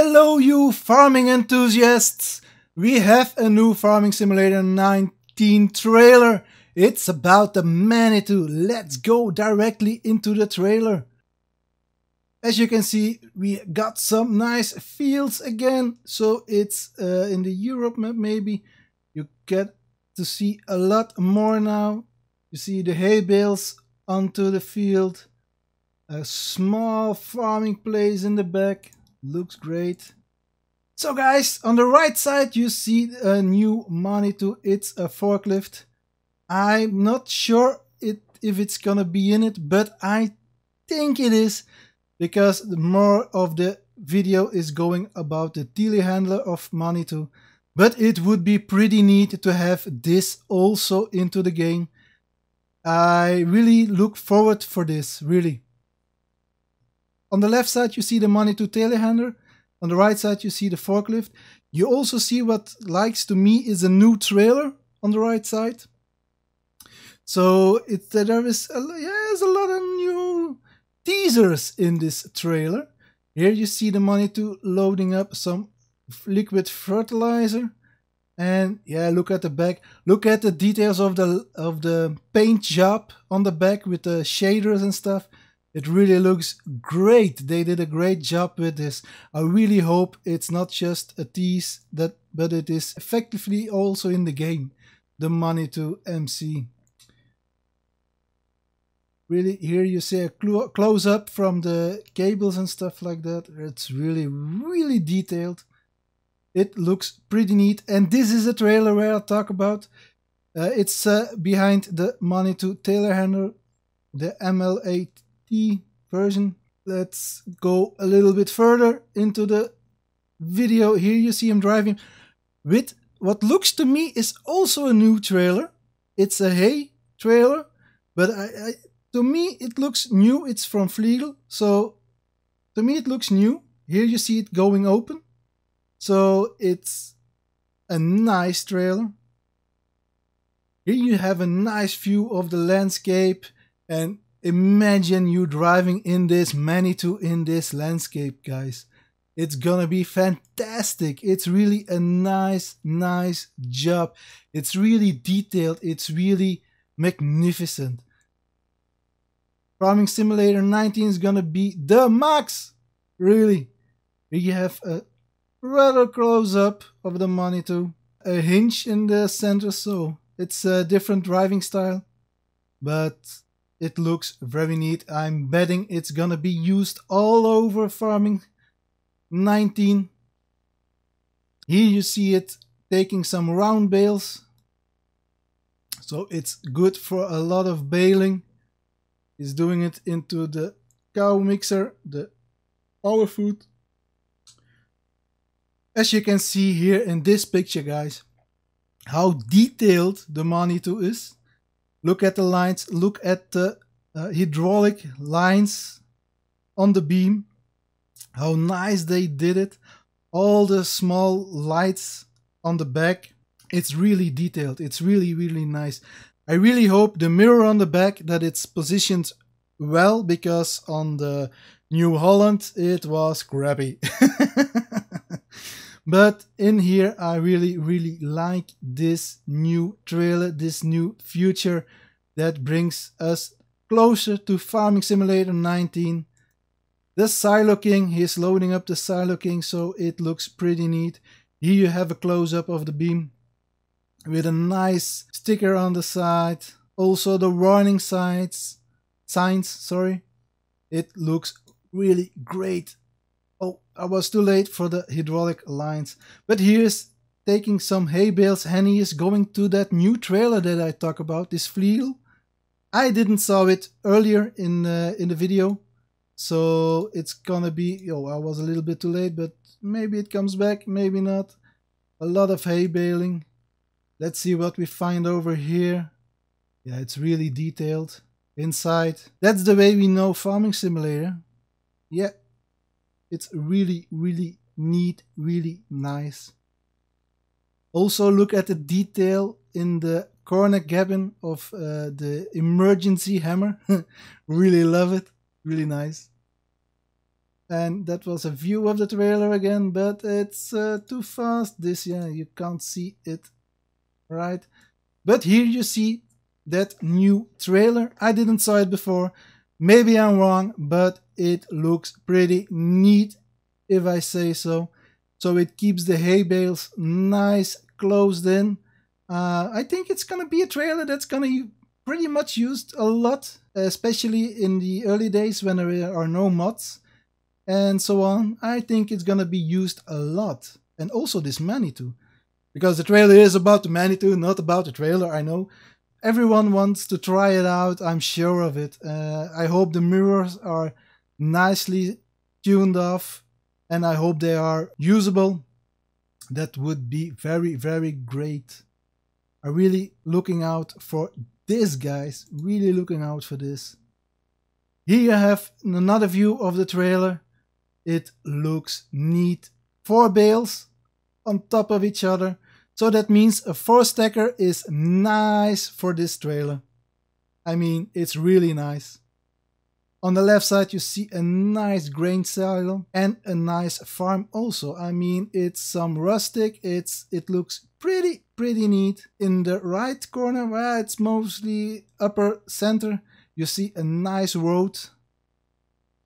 Hello you farming enthusiasts! We have a new Farming Simulator 19 trailer. It's about the Manitou. Let's go directly into the trailer. As you can see, we got some nice fields again. So it's uh, in the Europe map maybe. You get to see a lot more now. You see the hay bales onto the field. A small farming place in the back looks great. So guys, on the right side you see a new monitor, it's a forklift. I'm not sure it, if it's gonna be in it, but I think it is, because more of the video is going about the telehandler of Manitou. But it would be pretty neat to have this also into the game. I really look forward for this, really. On the left side, you see the money to telehandler. On the right side, you see the forklift. You also see what likes to me is a new trailer on the right side. So it, there is a, yeah, a lot of new teasers in this trailer. Here you see the money to loading up some liquid fertilizer. And yeah, look at the back. Look at the details of the of the paint job on the back with the shaders and stuff. It really looks great. They did a great job with this. I really hope it's not just a tease, that, but it is effectively also in the game. The money to MC. Really, here you see a cl close up from the cables and stuff like that. It's really, really detailed. It looks pretty neat. And this is a trailer where I'll talk about. Uh, it's uh, behind the money to Taylor Handler, the ML8 the version. Let's go a little bit further into the video. Here you see him driving with what looks to me is also a new trailer. It's a hay trailer, but I, I, to me it looks new. It's from Flegel, so to me it looks new. Here you see it going open, so it's a nice trailer. Here you have a nice view of the landscape and imagine you driving in this Manitou in this landscape, guys. It's gonna be fantastic. It's really a nice, nice job. It's really detailed. It's really magnificent. Farming Simulator 19 is gonna be the max. Really. We have a rather close up of the Manitou. A hinge in the center, so it's a different driving style. But it looks very neat. I'm betting it's gonna be used all over Farming 19. Here you see it taking some round bales. So it's good for a lot of baling. It's doing it into the cow mixer, the power food. As you can see here in this picture guys, how detailed the Manito is. Look at the lines, look at the uh, hydraulic lines on the beam. How nice they did it. All the small lights on the back. It's really detailed. It's really, really nice. I really hope the mirror on the back that it's positioned well because on the New Holland it was crappy. But in here, I really, really like this new trailer, this new future that brings us closer to Farming Simulator 19. The Silo King, he's loading up the Silo King, so it looks pretty neat. Here you have a close-up of the beam with a nice sticker on the side. Also the warning signs, signs, sorry. It looks really great. Oh, I was too late for the Hydraulic Alliance. But here's taking some hay bales and he is going to that new trailer that I talk about, this Fleel. I didn't saw it earlier in uh, in the video, so it's gonna be, oh, I was a little bit too late, but maybe it comes back, maybe not. A lot of hay baling. Let's see what we find over here. Yeah, it's really detailed. Inside. That's the way we know Farming Simulator. Yeah, it's really, really neat, really nice. Also look at the detail in the corner cabin of uh, the emergency hammer. really love it. Really nice. And that was a view of the trailer again, but it's uh, too fast this year. You can't see it, right? But here you see that new trailer. I didn't saw it before. Maybe I'm wrong, but it looks pretty neat if I say so. So it keeps the hay bales nice closed in. Uh, I think it's going to be a trailer that's going to be pretty much used a lot, especially in the early days when there are no mods and so on. I think it's going to be used a lot. And also this Manitou. Because the trailer is about the Manitou, not about the trailer, I know everyone wants to try it out. I'm sure of it. Uh, I hope the mirrors are nicely tuned off, and I hope they are usable. That would be very, very great. I'm really looking out for this, guys. Really looking out for this. Here you have another view of the trailer. It looks neat. Four bales on top of each other so that means a 4 stacker is nice for this trailer. I mean, it's really nice. On the left side you see a nice grain silo and a nice farm also. I mean, it's some rustic, It's it looks pretty, pretty neat. In the right corner, where it's mostly upper center, you see a nice road.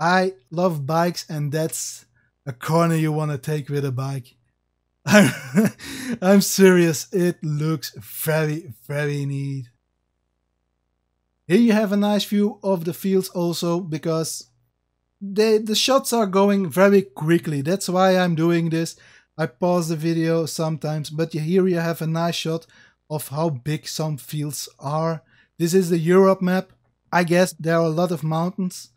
I love bikes and that's a corner you want to take with a bike. I'm serious, it looks very, very neat. Here you have a nice view of the fields also, because they, the shots are going very quickly. That's why I'm doing this. I pause the video sometimes, but here you have a nice shot of how big some fields are. This is the Europe map. I guess there are a lot of mountains.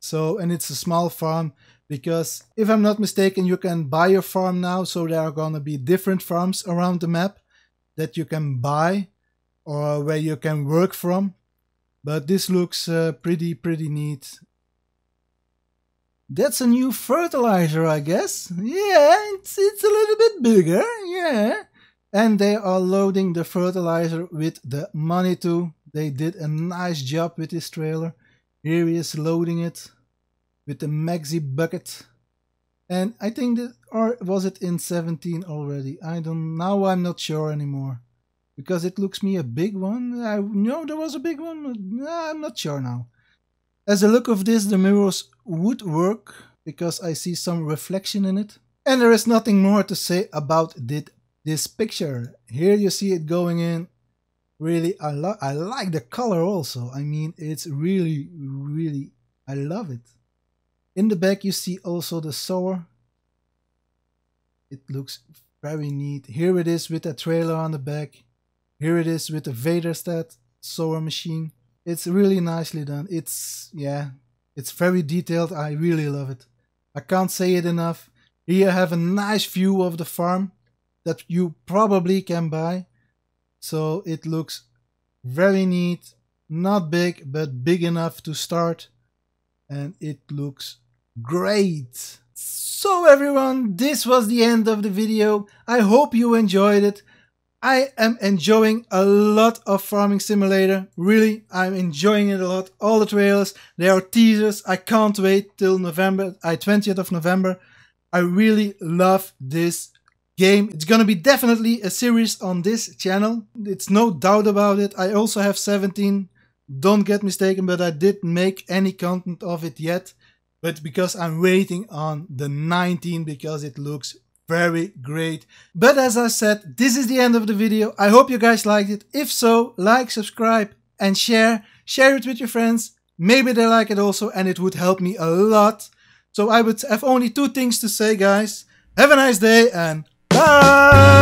So, and it's a small farm because if I'm not mistaken, you can buy a farm now. So there are gonna be different farms around the map that you can buy or where you can work from. But this looks uh, pretty, pretty neat. That's a new fertilizer, I guess. Yeah, it's, it's a little bit bigger, yeah. And they are loading the fertilizer with the money too. They did a nice job with this trailer. Here he is loading it with the Maxi bucket. And I think that, or was it in 17 already? I don't, now I'm not sure anymore. Because it looks me a big one. I know there was a big one, I'm not sure now. As a look of this, the mirrors would work because I see some reflection in it. And there is nothing more to say about did this picture. Here you see it going in. Really, I, I like the color also. I mean, it's really, really, I love it. In the back you see also the sower. It looks very neat. Here it is with a trailer on the back. Here it is with the Vaderstat sower machine. It's really nicely done. It's, yeah, it's very detailed. I really love it. I can't say it enough. Here you have a nice view of the farm that you probably can buy. So it looks very neat. Not big, but big enough to start. And it looks Great! So everyone, this was the end of the video. I hope you enjoyed it. I am enjoying a lot of Farming Simulator. Really, I'm enjoying it a lot. All the trailers, there are teasers. I can't wait till November, uh, I 20th of November. I really love this game. It's gonna be definitely a series on this channel. It's no doubt about it. I also have 17. Don't get mistaken, but I did make any content of it yet but because I'm waiting on the 19 because it looks very great. But as I said, this is the end of the video. I hope you guys liked it. If so, like, subscribe and share. Share it with your friends. Maybe they like it also and it would help me a lot. So I would have only two things to say, guys. Have a nice day and bye!